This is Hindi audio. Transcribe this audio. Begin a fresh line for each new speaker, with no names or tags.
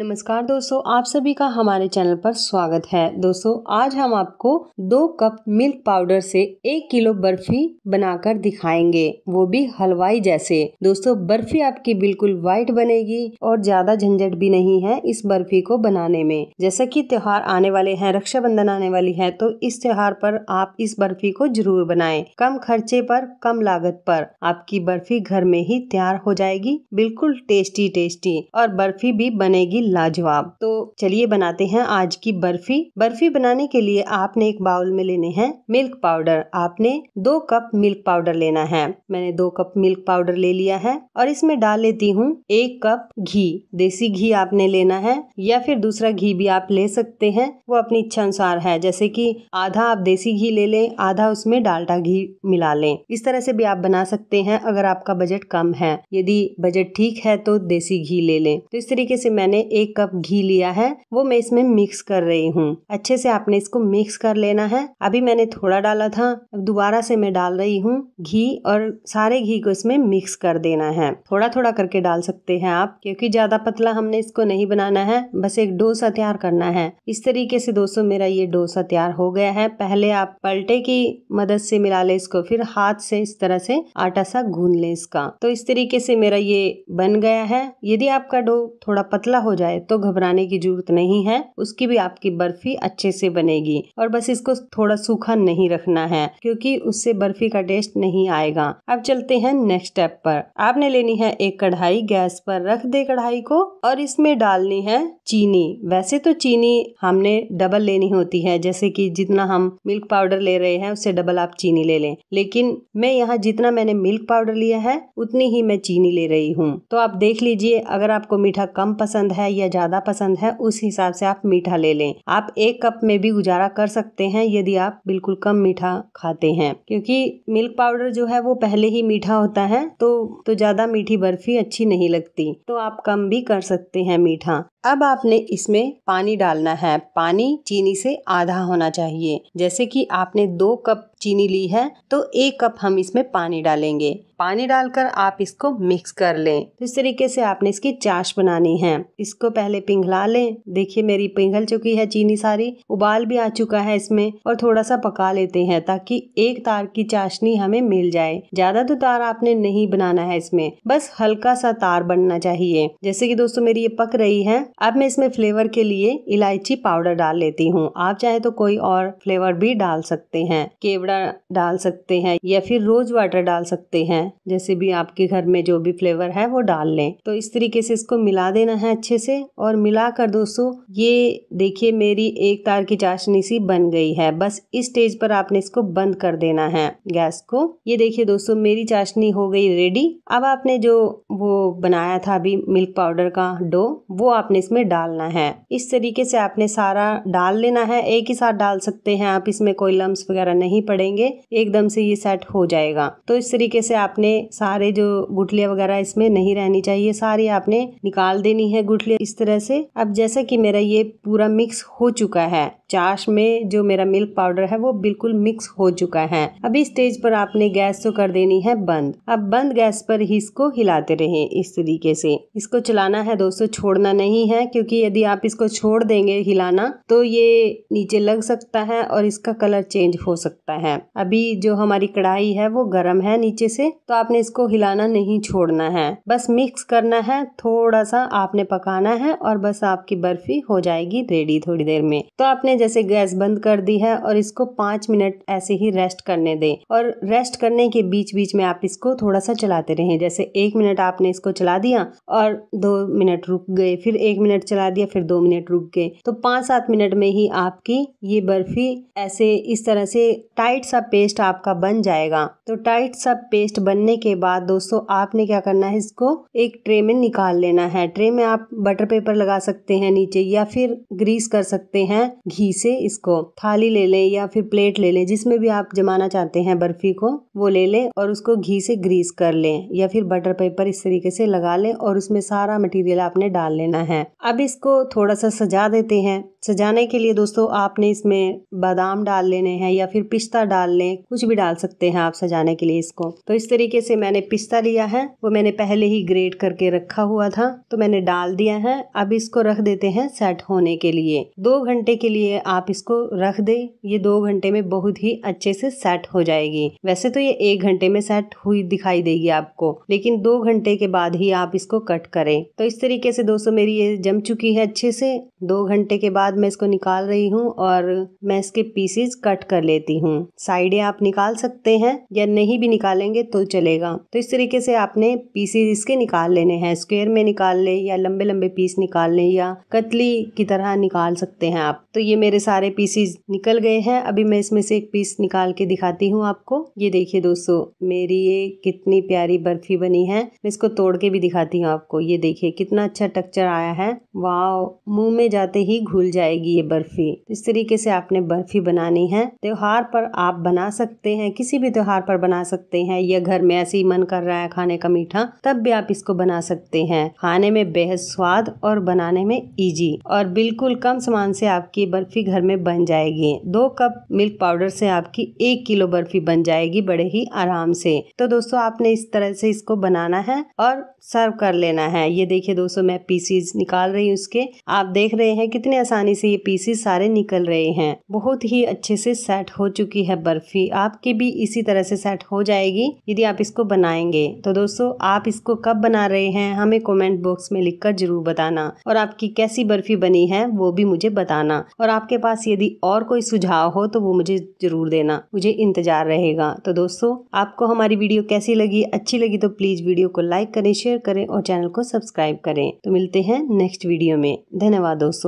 नमस्कार दोस्तों आप सभी का हमारे चैनल पर स्वागत है दोस्तों आज हम आपको दो कप मिल्क पाउडर से एक किलो बर्फी बनाकर दिखाएंगे वो भी हलवाई जैसे दोस्तों बर्फी आपकी बिल्कुल व्हाइट बनेगी और ज्यादा झंझट भी नहीं है इस बर्फी को बनाने में जैसा कि त्योहार आने वाले हैं रक्षाबंधन आने वाली है तो इस त्योहार पर आप इस बर्फी को जरूर बनाए कम खर्चे पर कम लागत पर आपकी बर्फी घर में ही तैयार हो जाएगी बिल्कुल टेस्टी टेस्टी और बर्फी भी बनेगी लाजवाब तो चलिए बनाते हैं आज की बर्फी बर्फी बनाने के लिए आपने एक बाउल में लेने हैं मिल्क पाउडर आपने दो कप मिल्क पाउडर लेना है मैंने दो कप मिल्क पाउडर ले लिया है और इसमें डाल लेती हूँ एक कप घी देसी घी आपने लेना है या फिर दूसरा घी भी आप ले सकते हैं वो अपनी इच्छा अनुसार है जैसे कि आधा आप देसी घी ले लें आधा उसमें डाल्टा घी मिला लें इस तरह से भी आप बना सकते हैं अगर आपका बजट कम है यदि बजट ठीक है तो देसी घी ले लें तो इस तरीके से मैंने एक कप घी लिया है वो मैं इसमें मिक्स कर रही हूँ अच्छे से आपने इसको मिक्स कर लेना है अभी मैंने थोड़ा डाला था अब दोबारा से मैं डाल रही हूँ घी और सारे घी को इसमें मिक्स कर देना है थोड़ा थोड़ा करके डाल सकते हैं आप क्योंकि ज्यादा पतला हमने इसको नहीं बनाना है बस एक डोसा तैयार करना है इस तरीके से दोस्तों मेरा ये डोसा तैयार हो गया है पहले आप पलटे की मदद से मिला ले इसको फिर हाथ से इस तरह से आटा सा गूंद ले इसका तो इस तरीके से मेरा ये बन गया है यदि आपका डो थोड़ा पतला हो जाए जाए तो घबराने की जरूरत नहीं है उसकी भी आपकी बर्फी अच्छे से बनेगी और बस इसको थोड़ा सूखा नहीं रखना है क्योंकि उससे बर्फी का टेस्ट नहीं आएगा अब चलते हैं नेक्स्ट स्टेप पर आपने लेनी है एक कढ़ाई गैस पर रख दे कढ़ाई को और इसमें डालनी है चीनी वैसे तो चीनी हमने डबल लेनी होती है जैसे कि जितना हम मिल्क पाउडर ले रहे हैं उससे डबल आप चीनी ले लें लेकिन मैं यहाँ जितना मैंने मिल्क पाउडर लिया है उतनी ही मैं चीनी ले रही हूँ तो आप देख लीजिए अगर आपको मीठा कम पसंद है या ज़्यादा पसंद है उस हिसाब से आप मीठा ले लें आप एक कप में भी गुजारा कर सकते हैं यदि आप बिल्कुल कम मीठा खाते हैं क्योंकि मिल्क पाउडर जो है वो पहले ही मीठा होता है तो तो ज़्यादा मीठी बर्फी अच्छी नहीं लगती तो आप कम भी कर सकते हैं मीठा अब आपने इसमें पानी डालना है पानी चीनी से आधा होना चाहिए जैसे कि आपने दो कप चीनी ली है तो एक कप हम इसमें पानी डालेंगे पानी डालकर आप इसको मिक्स कर लें तो इस तरीके से आपने इसकी चाश बनानी है इसको पहले पिघला लें देखिए मेरी पिघल चुकी है चीनी सारी उबाल भी आ चुका है इसमें और थोड़ा सा पका लेते हैं ताकि एक तार की चाशनी हमें मिल जाए ज्यादा तो तार आपने नहीं बनाना है इसमें बस हल्का सा तार बनना चाहिए जैसे की दोस्तों मेरी ये पक रही है अब मैं इसमें फ्लेवर के लिए इलायची पाउडर डाल लेती हूँ आप चाहे तो कोई और फ्लेवर भी डाल सकते हैं केवड़ा डाल सकते हैं या फिर रोज वाटर डाल सकते हैं जैसे भी आपके घर में जो भी फ्लेवर है वो डाल लें तो इस तरीके से इसको मिला देना है अच्छे से और मिला कर दोस्तों ये देखिए मेरी एक तार की चाशनी सी बन गई है बस इस स्टेज पर आपने इसको बंद कर देना है गैस को ये देखिए दोस्तों मेरी चाशनी हो गई रेडी अब आपने जो वो बनाया था अभी मिल्क पाउडर का डो वो आपने आपने इसमें डालना है इस तरीके से आपने सारा डाल लेना है एक ही साथ डाल सकते हैं आप इसमें कोई लम्ब वगैरह नहीं पड़ेंगे एकदम से ये सेट हो जाएगा तो इस तरीके से आपने सारे जो गुठलियाँ वगैरह इसमें नहीं रहनी चाहिए सारी आपने निकाल देनी है गुठलियाँ इस तरह से अब जैसा कि मेरा ये पूरा मिक्स हो चुका है चाश में जो मेरा मिल्क पाउडर है वो बिल्कुल मिक्स हो चुका है अभी स्टेज पर आपने गैस तो कर देनी है बंद अब बंद गैस पर ही इसको हिलाते रहे इस तरीके से इसको चलाना है दोस्तों छोड़ना नहीं है क्योंकि यदि आप इसको छोड़ देंगे हिलाना तो ये नीचे लग सकता है और इसका कलर चेंज हो सकता है अभी जो हमारी कढ़ाई है वो गर्म है नीचे से तो आपने इसको हिलाना नहीं छोड़ना है बस मिक्स करना है थोड़ा सा आपने पकाना है और बस आपकी बर्फी हो जाएगी रेडी थोड़ी देर में तो आपने जैसे गैस बंद कर दी है और इसको पांच मिनट ऐसे ही रेस्ट करने दें और रेस्ट करने के बीच बीच में आप इसको थोड़ा सा चलाते रहें जैसे एक मिनट आपने इसको चला दिया और दो मिनट रुक गए फिर एक एक मिनट चला दिया फिर दो मिनट रुक गए तो पाँच सात मिनट में ही आपकी ये बर्फी ऐसे इस तरह से टाइट सा पेस्ट आपका बन जाएगा तो टाइट सा पेस्ट बनने के बाद दोस्तों आपने क्या करना है इसको एक ट्रे में निकाल लेना है ट्रे में आप बटर पेपर लगा सकते हैं नीचे या फिर ग्रीस कर सकते हैं घी से इसको थाली ले लें या फिर प्लेट ले लें जिसमें भी आप जमाना चाहते हैं बर्फी को वो ले लें और उसको घी से ग्रीस कर लें या फिर बटर पेपर इस तरीके से लगा लें और उसमें सारा मटेरियल आपने डाल लेना है अब इसको थोड़ा सा सजा देते हैं सजाने के लिए दोस्तों आपने इसमें बादाम डाल लेने हैं या फिर पिस्ता डाल लें कुछ भी डाल सकते हैं आप सजाने के लिए इसको तो इस तरीके से मैंने पिस्ता लिया है वो मैंने पहले ही ग्रेट करके रखा हुआ था तो मैंने डाल दिया है अब इसको रख देते हैं सेट होने के लिए दो घंटे के लिए आप इसको रख दे ये दो घंटे में बहुत ही अच्छे से सेट हो जाएगी वैसे तो ये एक घंटे में सेट हुई दिखाई देगी आपको लेकिन दो घंटे के बाद ही आप इसको कट करें तो इस तरीके से दोस्तों मेरी ये जम चुकी है अच्छे से दो घंटे के बाद बाद मैं इसको निकाल रही हूँ और मैं इसके पीसेज कट कर लेती हूँ साइडें आप निकाल सकते हैं या नहीं भी निकालेंगे तो चलेगा तो इस तरीके से आपने पीसेज इसके निकाल लेने हैं स्क्वेयर में निकाल लें या लंबे लंबे पीस निकाल लें या कतली की तरह निकाल सकते हैं आप तो ये मेरे सारे पीसेज निकल गए हैं अभी मैं इसमें से एक पीस निकाल के दिखाती हूँ आपको ये देखिए दोस्तों मेरी ये कितनी प्यारी बर्फी बनी है मैं इसको तोड़ के भी दिखाती हूँ आपको ये देखिए कितना अच्छा टेक्चर आया है वाह मुंह में जाते ही घुल जाएगी ये बर्फी तो इस तरीके से आपने बर्फी बनानी है त्योहार पर आप बना सकते हैं किसी भी त्योहार पर बना सकते हैं या घर में ऐसे ही मन कर रहा है खाने का मीठा तब भी आप इसको बना सकते हैं खाने में बेहद स्वाद और बनाने में इजी और बिल्कुल कम सामान से आपकी बर्फी घर में बन जाएगी दो कप मिल्क पाउडर से आपकी एक किलो बर्फी बन जाएगी बड़े ही आराम से तो दोस्तों आपने इस तरह से इसको बनाना है और सर्व कर लेना है ये देखिए दोस्तों मैं पीसीज निकाल रही हूँ इसके आप देख रहे हैं कितने आसानी आसानी से ये पीसेस सारे निकल रहे हैं बहुत ही अच्छे से सेट हो चुकी है बर्फी आपकी भी इसी तरह से सेट हो जाएगी यदि आप इसको बनाएंगे तो दोस्तों आप इसको कब बना रहे हैं हमें कमेंट बॉक्स में लिखकर जरूर बताना और आपकी कैसी बर्फी बनी है वो भी मुझे बताना और आपके पास यदि और कोई सुझाव हो तो वो मुझे जरूर देना मुझे इंतजार रहेगा तो दोस्तों आपको हमारी वीडियो कैसी लगी अच्छी लगी तो प्लीज वीडियो को लाइक करें शेयर करें और चैनल को सब्सक्राइब करें तो मिलते हैं नेक्स्ट वीडियो में धन्यवाद दोस्तों